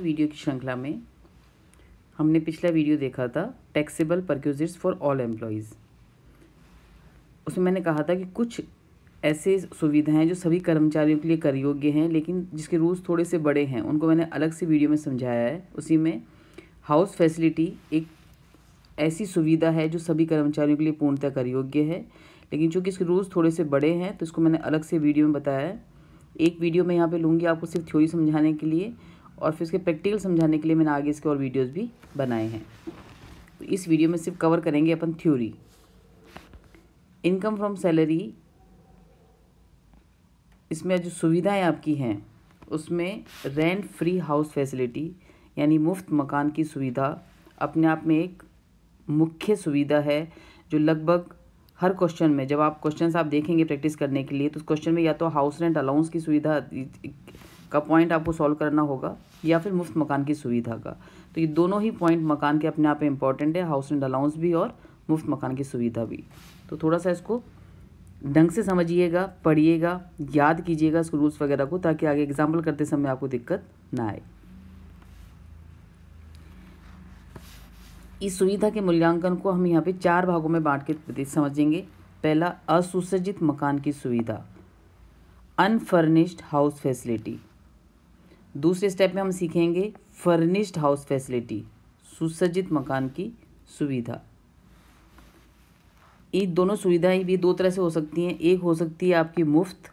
की वीडियो की श्रृंखला में हमने पिछला वीडियो देखा था taxable perquisites for all employees उसमें मैंने कहा था कि कुछ ऐसे सुविधाएं जो सभी कर्मचारियों के लिए कर योग्य हैं लेकिन जिसके रूल्स थोड़े से बड़े हैं उनको मैंने अलग से वीडियो में समझाया है उसी में हाउस फैसिलिटी एक ऐसी सुविधा है जो सभी कर्मचारियों के लिए पूर्णतः कर योग्य है लेकिन चूँकि इसके रूल्स थोड़े से बड़े हैं तो इसको मैंने अलग से वीडियो में बताया है एक वीडियो मैं यहाँ पे लूँगी आपको सिर्फ थ्योरी समझाने के लिए और फिर उसके प्रैक्टिकल समझाने के लिए मैंने आगे इसके और वीडियोज़ भी बनाए हैं तो इस वीडियो में सिर्फ कवर करेंगे अपन थ्योरी इनकम फ्रॉम सैलरी इसमें जो सुविधाएं आपकी हैं उसमें रेंट फ्री हाउस फैसिलिटी यानी मुफ्त मकान की सुविधा अपने आप में एक मुख्य सुविधा है जो लगभग हर क्वेश्चन में जब आप क्वेश्चन आप देखेंगे प्रैक्टिस करने के लिए तो उस क्वेश्चन में या तो हाउस रेंट अलाउंस की सुविधा का पॉइंट आपको सॉल्व करना होगा या फिर मुफ्त मकान की सुविधा का तो ये दोनों ही पॉइंट मकान के अपने आप में इंपॉर्टेंट है हाउस रेंट अलाउंस भी और मुफ्त मकान की सुविधा भी तो थोड़ा सा इसको ढंग से समझिएगा पढ़िएगा याद कीजिएगा इसको रूल्स वगैरह को ताकि आगे एग्जाम्पल करते समय आपको दिक्कत ना आए इस सुविधा के मूल्यांकन को हम यहाँ पे चार भागों में बांट के समझेंगे पहला असुसज्जित मकान की सुविधा अनफर्निश्ड हाउस फैसिलिटी दूसरे स्टेप में हम सीखेंगे फर्निश्ड हाउस फैसिलिटी सुसज्जित मकान की सुविधा ये दोनों सुविधाएं भी दो तरह से हो सकती हैं एक हो सकती है आपकी मुफ्त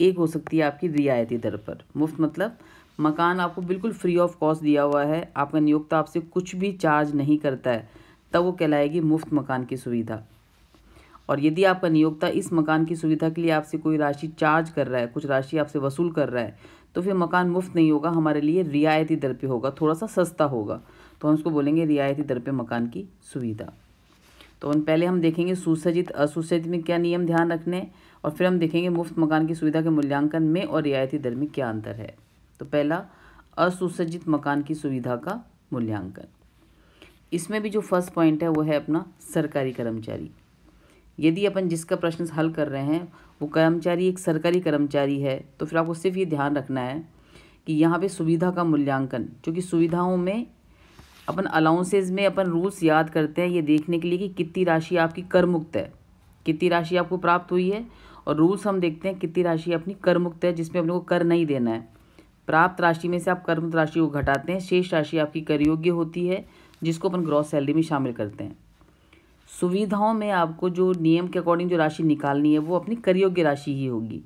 एक हो सकती है आपकी रियायती दर पर मुफ्त मतलब मकान आपको बिल्कुल फ्री ऑफ कॉस्ट दिया हुआ है आपका नियोक्ता आपसे कुछ भी चार्ज नहीं करता है तब वो कहलाएगी मुफ्त मकान की सुविधा और यदि आपका नियोक्ता इस मकान की सुविधा के लिए आपसे कोई राशि चार्ज कर रहा है कुछ राशि आपसे वसूल कर रहा है तो फिर मकान मुफ्त नहीं होगा हमारे लिए रियायती दर पे होगा थोड़ा सा सस्ता होगा तो हम उसको बोलेंगे रियायती दर पे मकान की सुविधा तो उन पहले हम देखेंगे सुसज्जित असुसज्जित में क्या नियम ध्यान रखने और फिर हम देखेंगे मुफ्त मकान की सुविधा के मूल्यांकन में और रियायती दर में क्या अंतर है तो पहला असुसज्जित मकान की सुविधा का मूल्यांकन इसमें भी जो फर्स्ट पॉइंट है वो है अपना सरकारी कर्मचारी यदि अपन जिसका प्रश्न हल कर रहे हैं वो कर्मचारी एक सरकारी कर्मचारी है तो फिर आपको सिर्फ ये ध्यान रखना है कि यहाँ पे सुविधा का मूल्यांकन क्योंकि सुविधाओं में अपन अलाउंसेज में अपन रूल्स याद करते हैं ये देखने के लिए कि कितनी राशि आपकी कर मुक्त है कितनी राशि आपको प्राप्त हुई है और रूल्स हम देखते हैं कितनी राशि अपनी कर मुक्त है जिसमें अपने को कर नहीं देना है प्राप्त राशि में से आप कर्म राशि को घटाते हैं शेष राशि आपकी कर योग्य होती है जिसको अपन ग्रॉस सैलरी में शामिल करते हैं सुविधाओं में आपको जो नियम के अकॉर्डिंग जो राशि निकालनी है वो अपनी करयोग्य राशि ही होगी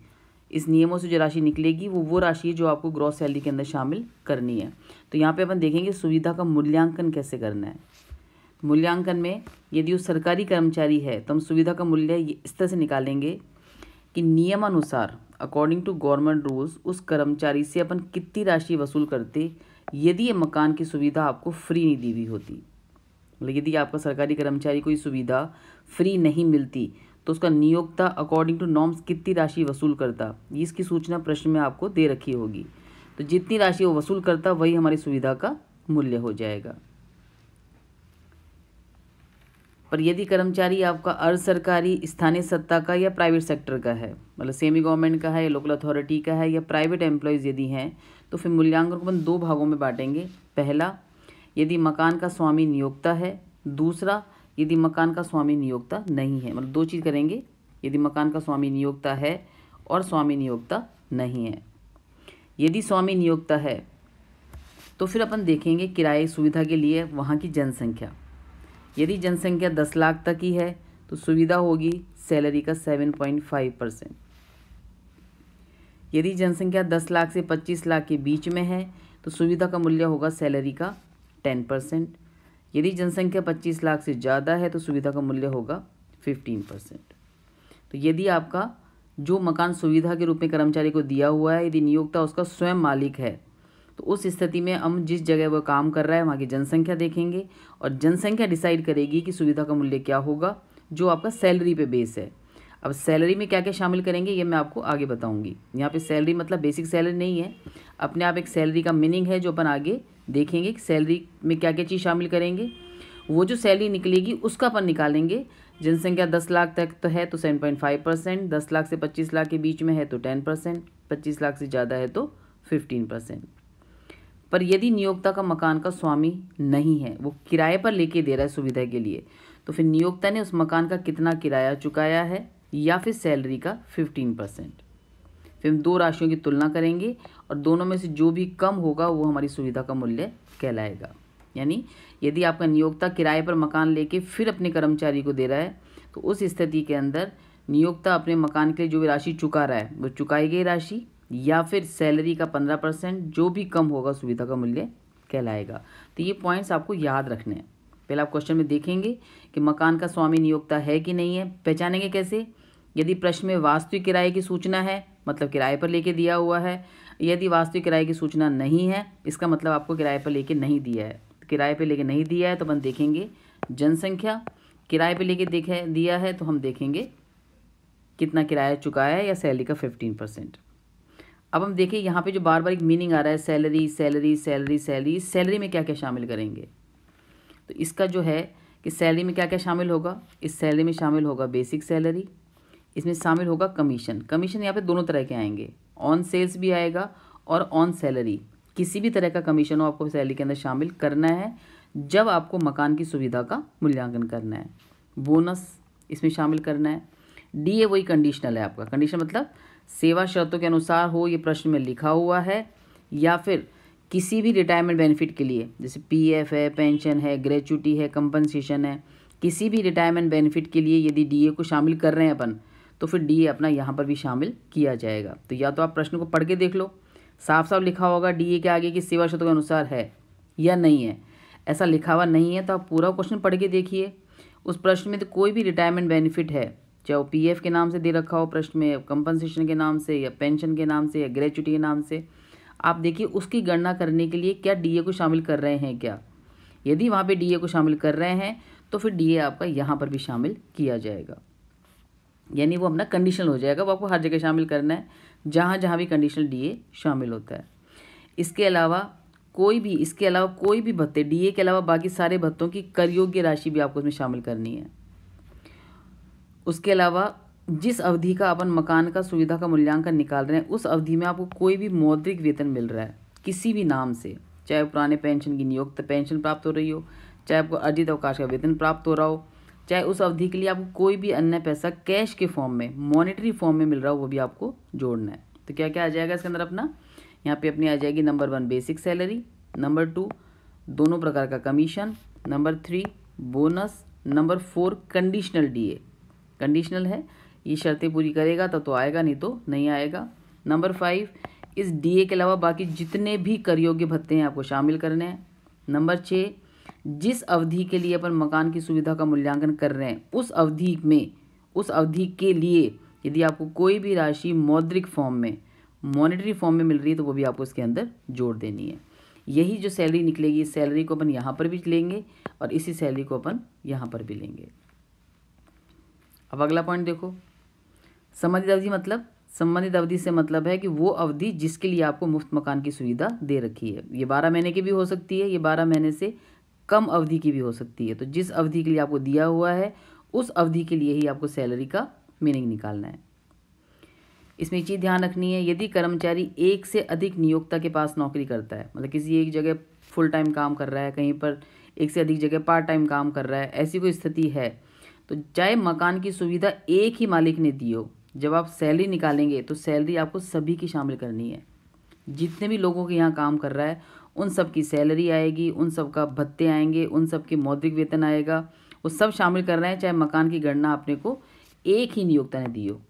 इस नियमों से जो राशि निकलेगी वो वो राशि है जो आपको ग्रॉस सैलरी के अंदर शामिल करनी है तो यहाँ पे अपन देखेंगे सुविधा का मूल्यांकन कैसे करना है मूल्यांकन में यदि वो सरकारी कर्मचारी है तो हम सुविधा का मूल्य इस तरह से निकालेंगे कि नियमानुसार अकॉर्डिंग टू गवर्नमेंट रूल्स उस कर्मचारी से अपन कितनी राशि वसूल करते यदि ये मकान की सुविधा आपको फ्री नहीं दी हुई होती मतलब यदि आपका सरकारी कर्मचारी कोई सुविधा फ्री नहीं मिलती तो उसका नियोक्ता अकॉर्डिंग टू नॉर्म्स कितनी राशि वसूल करता इसकी सूचना प्रश्न में आपको दे रखी होगी तो जितनी राशि वो वसूल करता वही हमारी सुविधा का मूल्य हो जाएगा पर यदि कर्मचारी आपका अर्ध सरकारी स्थानीय सत्ता का या प्राइवेट सेक्टर का है मतलब सेमी गवर्नमेंट का है या लोकल अथॉरिटी का है या प्राइवेट एम्प्लॉयज़ यदि हैं तो फिर मूल्यांकन को हम दो भागों में बांटेंगे पहला यदि मकान का स्वामी नियोक्ता है दूसरा यदि मकान का स्वामी नियोक्ता नहीं है मतलब दो चीज़ करेंगे यदि मकान का स्वामी नियोक्ता है और स्वामी नियोक्ता नहीं है यदि स्वामी नियोक्ता है तो फिर अपन देखेंगे किराए सुविधा के लिए वहाँ की जनसंख्या यदि जनसंख्या दस लाख तक ही है तो सुविधा होगी सैलरी का सेवन पॉइंट फाइव परसेंट यदि जनसंख्या दस लाख से पच्चीस लाख के बीच में है तो सुविधा का मूल्य होगा सैलरी का टेन परसेंट यदि जनसंख्या पच्चीस लाख से ज़्यादा है तो सुविधा का मूल्य होगा फिफ्टीन परसेंट तो यदि आपका जो मकान सुविधा के रूप में कर्मचारी को दिया हुआ है यदि नियोक्ता उसका स्वयं मालिक है तो उस स्थिति में हम जिस जगह वह काम कर रहा है वहाँ की जनसंख्या देखेंगे और जनसंख्या डिसाइड करेगी कि सुविधा का मूल्य क्या होगा जो आपका सैलरी पे बेस है अब सैलरी में क्या क्या शामिल करेंगे ये मैं आपको आगे बताऊंगी यहाँ पे सैलरी मतलब बेसिक सैलरी नहीं है अपने आप एक सैलरी का मीनिंग है जो अपन आगे देखेंगे कि सैलरी में क्या क्या चीज़ शामिल करेंगे वो जो सैलरी निकलेगी उसका अपन निकालेंगे जनसंख्या दस लाख तक तो है तो सेवन पॉइंट फाइव परसेंट दस लाख से पच्चीस लाख के बीच में है तो टेन परसेंट पच्चीस लाख से ज़्यादा है तो फिफ्टीन परसेंट पर यदि नियोक्ता का मकान का स्वामी नहीं है वो किराए पर लेके दे रहा है सुविधा के लिए तो फिर नियोक्ता ने उस मकान का कितना किराया चुकाया है या फिर सैलरी का फिफ्टीन परसेंट फिर हम दो राशियों की तुलना करेंगे और दोनों में से जो भी कम होगा वो हमारी सुविधा का मूल्य कहलाएगा यानी यदि आपका नियोक्ता किराए पर मकान लेके फिर अपने कर्मचारी को दे रहा है तो उस स्थिति के अंदर नियोक्ता अपने मकान के लिए जो भी राशि चुका रहा है वो चुकाई गई राशि या फिर सैलरी का पंद्रह परसेंट जो भी कम होगा सुविधा का मूल्य कहलाएगा तो ये पॉइंट्स आपको याद रखने हैं पहला आप क्वेश्चन में देखेंगे कि मकान का स्वामी नियोक्ता है कि नहीं है पहचानेंगे कैसे यदि प्रश्न में वास्तविक किराए की सूचना है मतलब किराए पर लेके दिया हुआ है यदि वास्तविक किराए की सूचना नहीं है इसका मतलब आपको किराए पर लेके नहीं दिया है किराए पर लेके नहीं दिया है तो अपन देखेंगे जनसंख्या किराए पर लेके देखे दिया है तो हम देखेंगे कितना किराया चुकाया है या सैलरी का फिफ्टीन परसेंट अब हम देखें यहाँ पे जो बार बार एक मीनिंग आ रहा है salary salary salary salary salary में क्या क्या शामिल करेंगे तो इसका जो है कि सैलरी में क्या क्या शामिल होगा इस सैलरी में शामिल होगा बेसिक सैलरी इसमें शामिल होगा कमीशन कमीशन यहाँ पे दोनों तरह के आएंगे ऑन सेल्स भी आएगा और ऑन सैलरी किसी भी तरह का कमीशन हो आपको सैलरी के अंदर शामिल करना है जब आपको मकान की सुविधा का मूल्यांकन करना है बोनस इसमें शामिल करना है डी ए वही कंडीशनल है आपका कंडीशन मतलब सेवा शर्तों के अनुसार हो ये प्रश्न में लिखा हुआ है या फिर किसी भी रिटायरमेंट बेनिफिट के लिए जैसे पीएफ है पेंशन है ग्रेचुटी है कंपनसेशन है किसी भी रिटायरमेंट बेनिफिट के लिए यदि डीए को शामिल कर रहे हैं अपन तो फिर डीए अपना यहाँ पर भी शामिल किया जाएगा तो या तो आप प्रश्न को पढ़ के देख लो साफ साफ लिखा होगा डी के आगे की सेवा शर्तों के अनुसार है या नहीं है ऐसा लिखा हुआ नहीं है तो आप पूरा क्वेश्चन पढ़ के देखिए उस प्रश्न में तो कोई भी रिटायरमेंट बेनिफिट है चाहे वो पीएफ के नाम से दे रखा हो प्रश्न में कंपनसेशन के नाम से या पेंशन के नाम से या ग्रेचुटी के नाम से आप देखिए उसकी गणना करने के लिए क्या डी को शामिल कर रहे हैं क्या यदि वहाँ पर डी को शामिल कर रहे हैं तो फिर डी आपका यहाँ पर भी शामिल किया जाएगा यानी वो अपना कंडीशनल हो जाएगा वो आपको हर जगह शामिल करना है जहाँ जहाँ भी कंडीशनल डी शामिल होता है इसके अलावा कोई भी इसके अलावा कोई भी भत्ते डीए के अलावा बाकी सारे भत्तों की करयोग्य राशि भी आपको उसमें शामिल करनी है उसके अलावा जिस अवधि का अपन मकान का सुविधा का मूल्यांकन निकाल रहे हैं उस अवधि में आपको कोई भी मौद्रिक वेतन मिल रहा है किसी भी नाम से चाहे पुराने पेंशन की नियुक्त पेंशन प्राप्त हो रही हो चाहे आपको अर्जित अवकाश का वेतन प्राप्त हो रहा हो चाहे उस अवधि के लिए आपको कोई भी अन्य पैसा कैश के फॉर्म में मॉनिटरी फॉर्म में मिल रहा हो वो भी आपको जोड़ना है तो क्या क्या आ जाएगा इसके अंदर अपना यहाँ पे अपनी आ जाएगी number one basic salary number two दोनों प्रकार का commission number three bonus number four conditional DA conditional है ये शर्तें पूरी करेगा तब तो आएगा नहीं तो नहीं आएगा नंबर फाइव इस डीए के अलावा बाकी जितने भी कर योग्य भत्ते हैं आपको शामिल करने हैं नंबर छः जिस अवधि के लिए अपन मकान की सुविधा का मूल्यांकन कर रहे हैं उस अवधि में उस अवधि के लिए यदि आपको कोई भी राशि मौद्रिक फॉर्म में मॉनेटरी फॉर्म में मिल रही है तो वो भी आपको इसके अंदर जोड़ देनी है यही जो सैलरी निकलेगी इस सैलरी को अपन यहाँ पर भी लेंगे और इसी सैलरी को अपन यहाँ पर भी लेंगे अब अगला पॉइंट देखो संबंधित अवधि मतलब संबंधित अवधि से मतलब है कि वो अवधि जिसके लिए आपको मुफ्त मकान की सुविधा दे रखी है ये बारह महीने की भी हो सकती है ये बारह महीने से कम अवधि की भी हो सकती है तो जिस अवधि के लिए आपको दिया हुआ है उस अवधि के लिए ही आपको सैलरी का मीनिंग निकालना है इसमें चीज़ ध्यान रखनी है यदि कर्मचारी एक से अधिक नियोक्ता के पास नौकरी करता है मतलब किसी एक जगह फुल टाइम काम कर रहा है कहीं पर एक से अधिक जगह पार्ट टाइम काम कर रहा है ऐसी कोई स्थिति है तो चाहे मकान की सुविधा एक ही मालिक ने दी हो जब आप सैलरी निकालेंगे तो सैलरी आपको सभी की शामिल करनी है जितने भी लोगों के यहाँ काम कर रहा है उन सब की सैलरी आएगी उन सब का भत्ते आएंगे उन सब के मौद्रिक वेतन आएगा वो सब शामिल कर रहे हैं चाहे मकान की गणना अपने को एक ही नियोक्ता ने दी हो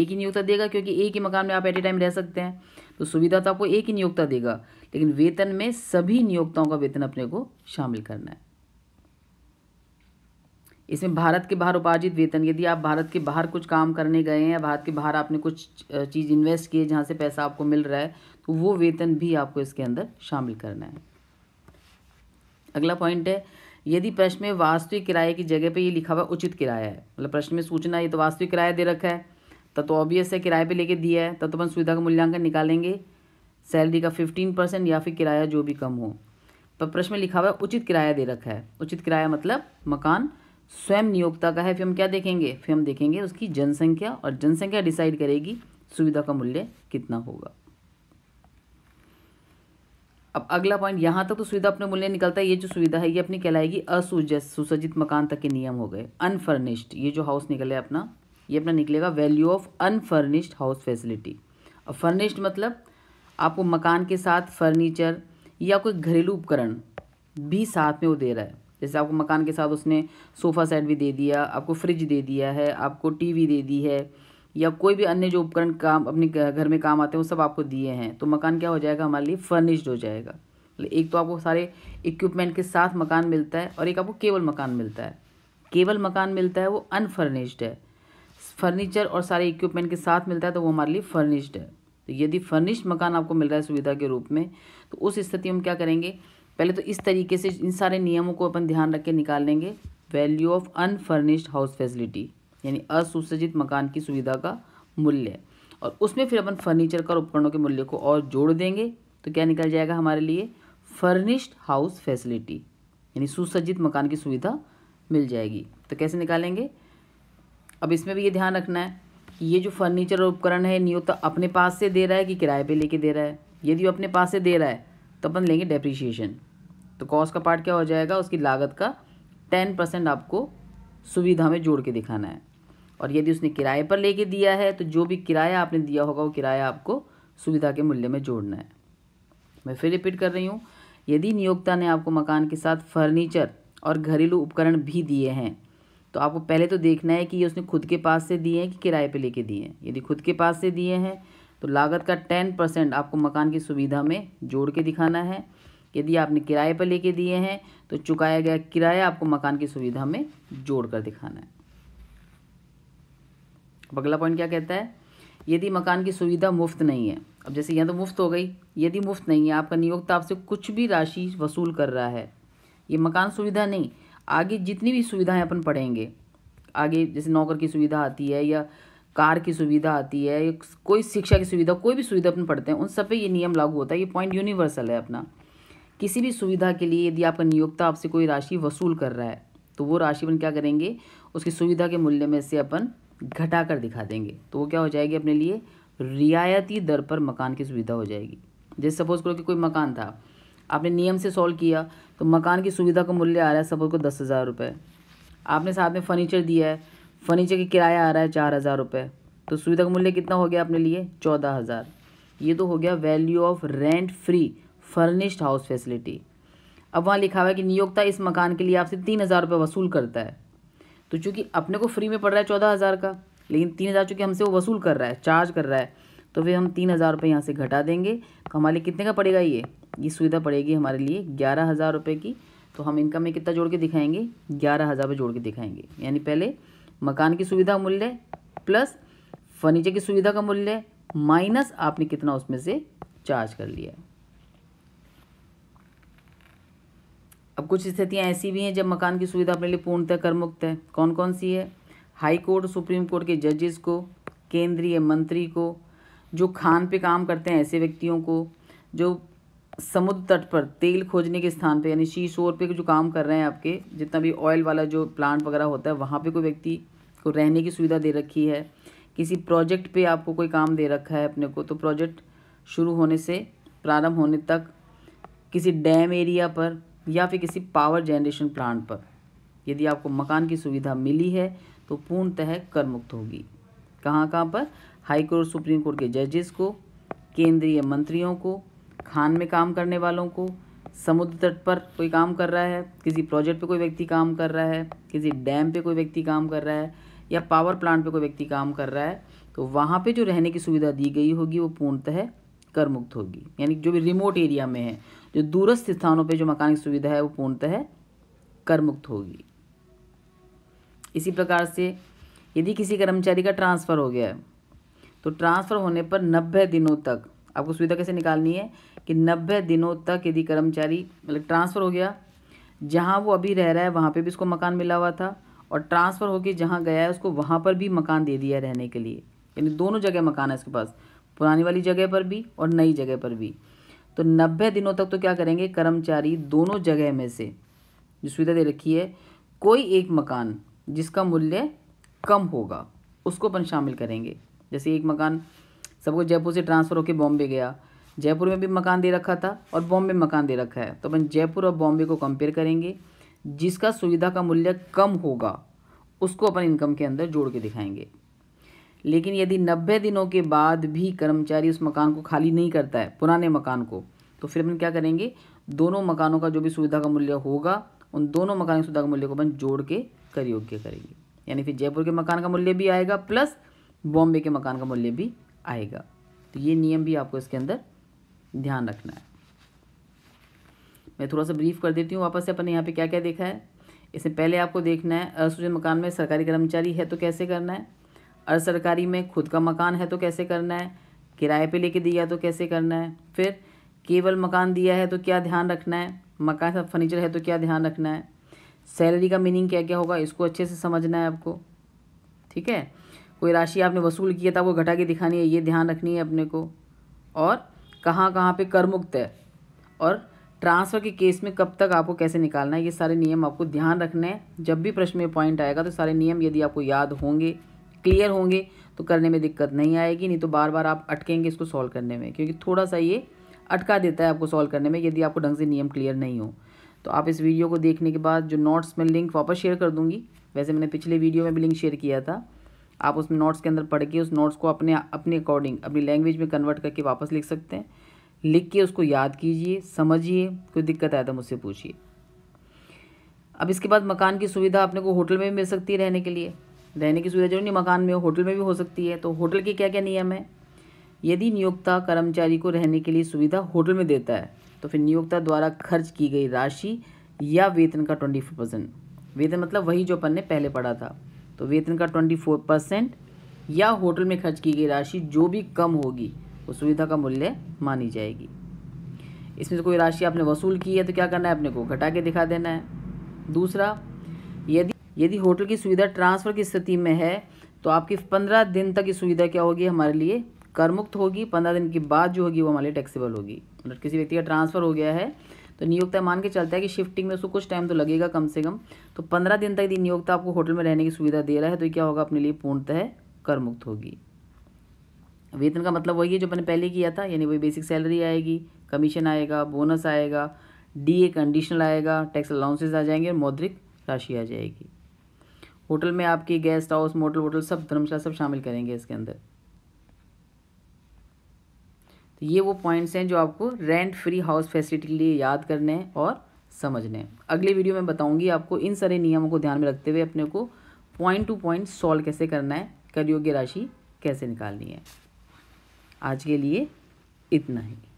एक ही नियोक्ता देगा क्योंकि एक ही मकान में आप एट ए टाइम रह सकते हैं तो सुविधा तो आपको एक ही नियोक्ता देगा लेकिन वेतन में सभी नियोक्ताओं का वेतन अपने को शामिल करना है इसमें भारत के बाहर उपार्जित वेतन यदि आप भारत के बाहर कुछ काम करने गए हैं या भारत के बाहर आपने कुछ चीज़ इन्वेस्ट किए जहाँ से पैसा आपको मिल रहा है तो वो वेतन भी आपको इसके अंदर शामिल करना है अगला पॉइंट है यदि प्रश्न में वास्तविक किराए की जगह पर ये लिखा हुआ उचित किराया है मतलब प्रश्न में सूचना ये तो वास्तविक किराया दे रखा है तब तो ऑब्वियस है किराए पर लेके दिया है तब तो अपन सुविधा का मूल्यांकन निकालेंगे सैलरी का फिफ्टीन परसेंट या फिर किराया जो भी कम हो पर प्रश्न में लिखा हुआ है उचित किराया दे रखा है उचित किराया मतलब मकान स्वयं नियोक्ता का है फिर हम क्या देखेंगे फिर हम देखेंगे उसकी जनसंख्या और जनसंख्या डिसाइड करेगी सुविधा का मूल्य कितना होगा अब अगला पॉइंट यहाँ तक तो सुविधा अपने मूल्य निकलता है ये जो सुविधा है ये अपनी कहलाएगी सुसज्जित मकान तक के नियम हो गए अनफर्निश्ड ये जो हाउस निकले अपना ये अपना निकलेगा value of unfurnished house facility अब फर्निश्ड मतलब आपको मकान के साथ फर्नीचर या कोई घरेलू उपकरण भी साथ में वो दे रहा है जैसे आपको मकान के साथ उसने सोफ़ा सेट भी दे दिया आपको फ्रिज दे दिया है आपको टीवी दे दी है या कोई भी अन्य जो उपकरण काम अपने घर में काम आते हैं वो सब आपको दिए हैं तो मकान क्या हो जाएगा हमारे लिए फर्निश्ड हो जाएगा मतलब एक तो आपको सारे इक्विपमेंट के साथ मकान मिलता है और एक आपको केवल मकान मिलता है केवल मकान मिलता है वो अनफर्निश्ड है फर्नीचर और सारे इक्विपमेंट के साथ मिलता है तो वो हमारे लिए फर्निश्ड है तो यदि फर्निश्ड मकान आपको मिल रहा है सुविधा के रूप में तो उस स्थिति में हम क्या करेंगे पहले तो इस तरीके से इन सारे नियमों को अपन ध्यान रख के निकाल लेंगे value of unfurnished house facility यानी असुसज्जित मकान की सुविधा का मूल्य और उसमें फिर अपन फर्नीचर का उपकरणों के मूल्य को और जोड़ देंगे तो क्या निकल जाएगा हमारे लिए फर्निश्ड हाउस फैसिलिटी यानी सुसज्जित मकान की सुविधा मिल जाएगी तो कैसे निकालेंगे अब इसमें भी ये ध्यान रखना है कि ये जो फर्नीचर और उपकरण है नियोक्ता अपने पास से दे रहा है कि किराए पे लेके दे रहा है यदि वो अपने पास से दे रहा है तो अपन लेंगे डेप्रीशिएशन तो कॉस्ट का पार्ट क्या हो जाएगा उसकी लागत का टेन परसेंट आपको सुविधा में जोड़ के दिखाना है और यदि उसने किराए पर लेके दिया है तो जो भी किराया आपने दिया होगा वो किराया आपको सुविधा के मूल्य में जोड़ना है मैं फिर रिपीट कर रही हूँ यदि नियोक्ता ने आपको मकान के साथ फर्नीचर और घरेलू उपकरण भी दिए हैं तो आपको पहले तो देखना है कि ये उसने खुद के पास से दिए हैं कि किराए पर लेके दिए हैं यदि खुद के पास से दिए हैं तो लागत का टेन परसेंट आपको मकान की सुविधा में जोड़ के दिखाना है यदि आपने किराए पर लेके दिए हैं तो चुकाया गया किराया आपको मकान की सुविधा में जोड़ कर दिखाना है अब अगला पॉइंट क्या कहता है यदि मकान की सुविधा मुफ्त नहीं है अब जैसे यहाँ तो मुफ्त हो गई यदि मुफ्त नहीं है आपका नियोक्ता आपसे कुछ भी राशि वसूल कर रहा है ये मकान सुविधा नहीं आगे जितनी भी सुविधाएं अपन पढ़ेंगे आगे जैसे नौकर की सुविधा आती है या कार की सुविधा आती है कोई शिक्षा की सुविधा कोई भी सुविधा अपन पढ़ते हैं उन सब पे ये नियम लागू होता है ये पॉइंट यूनिवर्सल है अपना किसी भी सुविधा के लिए यदि आपका नियोक्ता आपसे कोई राशि वसूल कर रहा है तो वो राशि अपन क्या करेंगे उसकी सुविधा के मूल्य में से अपन घटा कर दिखा देंगे तो वो क्या हो जाएगी अपने लिए रियायती दर पर मकान की सुविधा हो जाएगी जैसे सपोज करो कि कोई मकान था आपने नियम से सॉल्व किया तो मकान की सुविधा का मूल्य आ रहा है सपोज को दस हज़ार रुपये आपने साथ में फर्नीचर दिया है फर्नीचर की किराया आ रहा है चार हज़ार रुपये तो सुविधा का मूल्य कितना हो गया अपने लिए चौदह हज़ार ये तो हो गया value of rent free furnished house facility अब वहाँ लिखा हुआ है कि नियोक्ता इस मकान के लिए आपसे तीन हज़ार रुपये वसूल करता है तो चूँकि अपने को फ्री में पड़ रहा है चौदह हज़ार का लेकिन तीन हज़ार चूँकि हमसे वो वसूल कर रहा है चार्ज कर रहा है तो फिर हम तीन हज़ार रुपये यहाँ से घटा देंगे तो हमारे लिए कितने का पड़ेगा ये ये सुविधा पड़ेगी हमारे लिए ग्यारह हज़ार रुपये की तो हम इनकम में कितना जोड़ के दिखाएंगे ग्यारह हज़ार रुपये जोड़ के दिखाएंगे यानी पहले मकान की सुविधा मूल्य प्लस फर्नीचर की सुविधा का मूल्य माइनस आपने कितना उसमें से चार्ज कर लिया है अब कुछ स्थितियाँ ऐसी भी हैं जब मकान की सुविधा अपने लिए पूर्णतः कर मुक्त है कौन कौन सी है हाई कोर्ट सुप्रीम कोर्ट के जजेस को केंद्रीय मंत्री को जो खान पे काम करते हैं ऐसे व्यक्तियों को जो समुद्र तट पर तेल खोजने के स्थान पे यानी शीश और पे जो काम कर रहे हैं आपके जितना भी ऑयल वाला जो प्लांट वगैरह होता है वहाँ पे कोई व्यक्ति को रहने की सुविधा दे रखी है किसी प्रोजेक्ट पे आपको कोई काम दे रखा है अपने को तो प्रोजेक्ट शुरू होने से प्रारंभ होने तक किसी डैम एरिया पर या फिर किसी पावर जनरेशन प्लांट पर यदि आपको मकान की सुविधा मिली है तो पूर्णतः कर मुक्त होगी कहाँ कहाँ पर हाई कोर्ट सुप्रीम कोर्ट के जजेस को केंद्रीय मंत्रियों को खान में काम करने वालों को समुद्र तट पर कोई काम कर रहा है किसी प्रोजेक्ट पे कोई व्यक्ति काम कर रहा है किसी डैम पे कोई व्यक्ति काम कर रहा है या पावर प्लांट पे कोई व्यक्ति काम कर रहा है तो वहाँ पे जो रहने की सुविधा दी गई होगी वो पूर्णतः कर मुक्त होगी यानी जो भी रिमोट एरिया में है जो दूरस्थ स्थानों पर जो मकान की सुविधा है वो पूर्णतः कर मुक्त होगी इसी प्रकार से यदि किसी कर्मचारी का ट्रांसफ़र हो गया है तो ट्रांसफ़र होने पर नब्बे दिनों तक आपको सुविधा कैसे निकालनी है कि नब्बे दिनों तक यदि कर्मचारी मतलब ट्रांसफ़र हो गया जहाँ वो अभी रह रहा है वहाँ पे भी उसको मकान मिला हुआ था और ट्रांसफ़र होकर जहाँ गया है उसको वहाँ पर भी मकान दे दिया रहने के लिए यानी दोनों जगह मकान है उसके पास पुरानी वाली जगह पर भी और नई जगह पर भी तो नब्बे दिनों तक तो क्या करेंगे कर्मचारी दोनों जगह में से जो सुविधा दे रखी है कोई एक मकान जिसका मूल्य कम होगा उसको अपन शामिल करेंगे जैसे एक मकान सबको जयपुर से ट्रांसफ़र होकर बॉम्बे गया जयपुर में भी मकान दे रखा था और बॉम्बे में मकान दे रखा है तो अपन जयपुर और बॉम्बे को कंपेयर करेंगे जिसका सुविधा का मूल्य कम होगा उसको अपन इनकम के अंदर जोड़ के दिखाएंगे लेकिन यदि नब्बे दिनों के बाद भी कर्मचारी उस मकान को खाली नहीं करता है पुराने मकान को तो फिर अपन क्या करेंगे दोनों मकानों का जो भी सुविधा का मूल्य होगा उन दोनों मकान की सुविधा का मूल्य को अपन जोड़ के योग्य करेंगे यानी फिर जयपुर के मकान का मूल्य भी आएगा प्लस बॉम्बे के मकान का मूल्य भी आएगा तो ये नियम भी आपको इसके अंदर ध्यान रखना है मैं थोड़ा सा ब्रीफ कर देती हूँ वापस से अपने यहाँ पे क्या क्या देखा है इससे पहले आपको देखना है असूचित मकान में सरकारी कर्मचारी है तो कैसे करना है अर्ध सरकारी में खुद का मकान है तो कैसे करना है किराए पे लेके दिया तो कैसे करना है फिर केवल मकान दिया है तो क्या ध्यान रखना है मकान सब फर्नीचर है तो क्या ध्यान रखना है सैलरी का मीनिंग क्या क्या होगा इसको अच्छे से समझना है आपको ठीक है कोई राशि आपने वसूल किया था वो घटा के दिखानी है ये ध्यान रखनी है अपने को और कहाँ कहाँ पर कर मुक्त है और ट्रांसफ़र के केस में कब तक आपको कैसे निकालना है ये सारे नियम आपको ध्यान रखने हैं जब भी प्रश्न में पॉइंट आएगा तो सारे नियम यदि आपको याद होंगे क्लियर होंगे तो करने में दिक्कत नहीं आएगी नहीं तो बार बार आप अटकेंगे इसको सॉल्व करने में क्योंकि थोड़ा सा ये अटका देता है आपको सॉल्व करने में यदि आपको ढंग से नियम क्लियर नहीं हो तो आप इस वीडियो को देखने के बाद जो नोट्स में लिंक वापस शेयर कर दूंगी वैसे मैंने पिछले वीडियो में भी लिंक शेयर किया था आप उसमें नोट्स के अंदर पढ़ के उस नोट्स को अपने अपने अकॉर्डिंग अपनी लैंग्वेज में कन्वर्ट करके वापस लिख सकते हैं लिख के उसको याद कीजिए समझिए कोई दिक्कत आया तो मुझसे पूछिए अब इसके बाद मकान की सुविधा अपने को होटल में भी मिल सकती है रहने के लिए रहने की सुविधा जरूरी मकान में हो होटल में भी हो सकती है तो होटल के क्या क्या नियम है यदि नियोक्ता कर्मचारी को रहने के लिए सुविधा होटल में देता है तो फिर नियोक्ता द्वारा खर्च की गई राशि या वेतन का ट्वेंटी फोर परसेंट वेतन मतलब वही जो अपन ने पहले पढ़ा था तो वेतन का ट्वेंटी फोर परसेंट या होटल में खर्च की गई राशि जो भी कम होगी वो सुविधा का मूल्य मानी जाएगी इसमें से कोई राशि आपने वसूल की है तो क्या करना है अपने को घटा के दिखा देना है दूसरा यदि यदि होटल की सुविधा ट्रांसफ़र की स्थिति में है तो आपकी पंद्रह दिन तक की सुविधा क्या होगी हमारे लिए कर मुक्त होगी पंद्रह दिन के बाद जो होगी वो हमारे लिए टैक्सीबल होगी मतलब किसी व्यक्ति का ट्रांसफ़र हो गया है तो नियोक्ता मान के चलता है कि शिफ्टिंग में उसको कुछ टाइम तो लगेगा कम से कम तो पंद्रह दिन तक यदि नियोक्ता आपको होटल में रहने की सुविधा दे रहा है तो क्या होगा अपने लिए पूर्णतः कर मुक्त होगी वेतन का मतलब वही है जो मैंने पहले किया था यानी वही बेसिक सैलरी आएगी कमीशन आएगा बोनस आएगा डी ए कंडीशनल आएगा टैक्स अलाउंसेज आ जाएंगे और मौद्रिक राशि आ जाएगी होटल में आपकी गेस्ट हाउस मोटल वोटल सब धर्मशाला सब शामिल करेंगे इसके अंदर तो ये वो पॉइंट्स हैं जो आपको रेंट फ्री हाउस फैसिलिटी के लिए याद करने हैं और समझने हैं अगली वीडियो में बताऊंगी आपको इन सारे नियमों को ध्यान में रखते हुए अपने को पॉइंट टू पॉइंट सॉल्व कैसे करना है करयोग्य राशि कैसे निकालनी है आज के लिए इतना ही